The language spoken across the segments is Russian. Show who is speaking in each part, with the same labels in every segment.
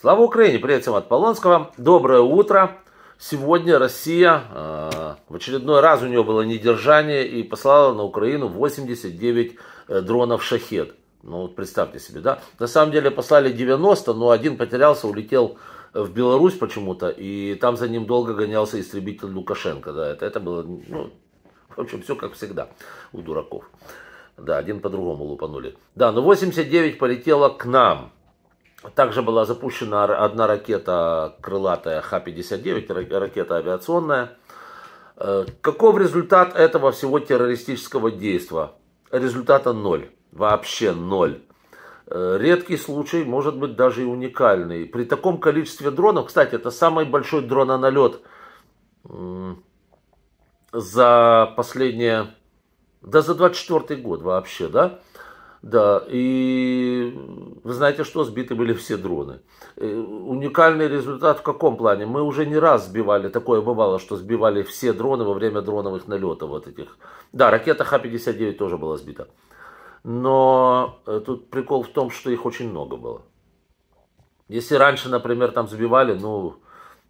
Speaker 1: Слава Украине! Привет всем от Полонского. Доброе утро. Сегодня Россия, э, в очередной раз у нее было недержание и послала на Украину 89 э, дронов «Шахет». Ну вот представьте себе, да? На самом деле послали 90, но один потерялся, улетел в Беларусь почему-то, и там за ним долго гонялся истребитель Лукашенко. Да, это, это было, ну, в общем, все как всегда у дураков. Да, один по-другому лупанули. Да, но 89 полетело к нам. Также была запущена одна ракета крылатая Х-59, ракета авиационная. Э, каков результат этого всего террористического действия? Результата ноль. Вообще ноль. Э, редкий случай, может быть даже и уникальный. При таком количестве дронов, кстати, это самый большой дрононалет за последние, да за 24 год вообще, да? Да, и вы знаете, что сбиты были все дроны. Э, уникальный результат в каком плане? Мы уже не раз сбивали, такое бывало, что сбивали все дроны во время дроновых налетов вот этих. Да, ракета Х-59 тоже была сбита. Но э, тут прикол в том, что их очень много было. Если раньше, например, там сбивали, ну,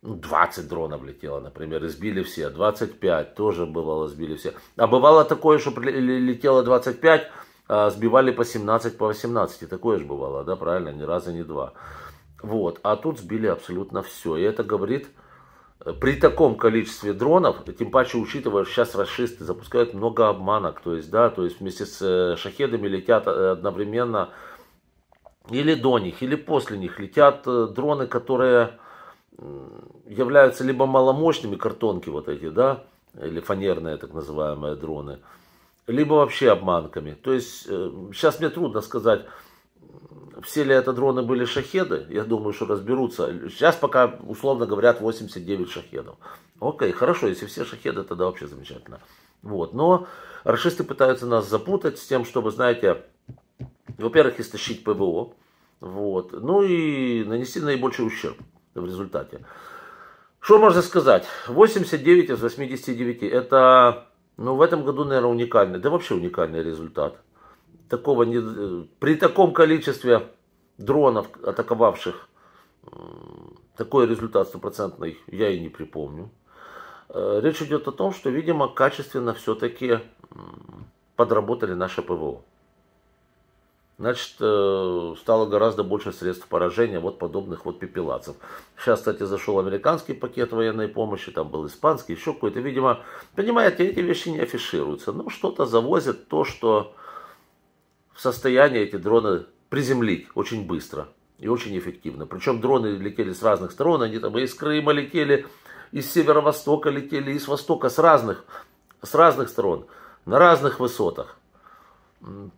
Speaker 1: 20 ну, дронов летело, например, и сбили все, 25 тоже бывало, сбили все. А бывало такое, что летело 25, а, сбивали по 17, по 18. И такое же бывало, да, правильно, ни раза, не два. Вот, а тут сбили абсолютно все. И это говорит, э, при таком количестве дронов, тем паче учитывая, что сейчас расисты запускают много обманок, то есть, да, то есть вместе с э, шахедами летят э, одновременно или до них, или после них летят дроны, которые являются либо маломощными, картонки вот эти, да, или фанерные так называемые дроны, либо вообще обманками. То есть сейчас э, мне трудно сказать, все ли это дроны были шахеды, я думаю, что разберутся. Сейчас пока, условно говорят, 89 шахедов. Окей, хорошо, если все шахеды, тогда вообще замечательно. Вот. Но расисты пытаются нас запутать с тем, чтобы, знаете, во-первых, истощить ПВО, вот, ну и нанести наибольший ущерб в результате. Что можно сказать? 89 из 89 это ну, в этом году, наверное, уникальный, да вообще уникальный результат. Такого не, при таком количестве дронов, атаковавших, такой результат стопроцентный я и не припомню. Э, речь идет о том, что, видимо, качественно все-таки подработали наше ПВО значит, э, стало гораздо больше средств поражения вот подобных вот пепелацев. Сейчас, кстати, зашел американский пакет военной помощи, там был испанский, еще какой-то, видимо, понимаете, эти вещи не афишируются, но ну, что-то завозят то, что в состоянии эти дроны приземлить очень быстро и очень эффективно. Причем дроны летели с разных сторон, они там из Крыма летели, из северо-востока летели, из востока, с разных, с разных сторон, на разных высотах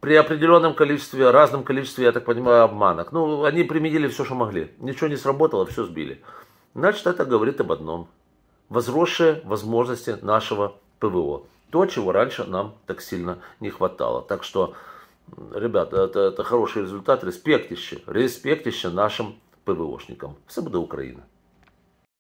Speaker 1: при определенном количестве, разном количестве, я так понимаю, обманок. Ну, они применили все, что могли. Ничего не сработало, все сбили. Значит, это говорит об одном. Возросшие возможности нашего ПВО. То, чего раньше нам так сильно не хватало. Так что, ребята, это, это хороший результат. Респектище. Респектище нашим ПВОшникам. Все будет Украина.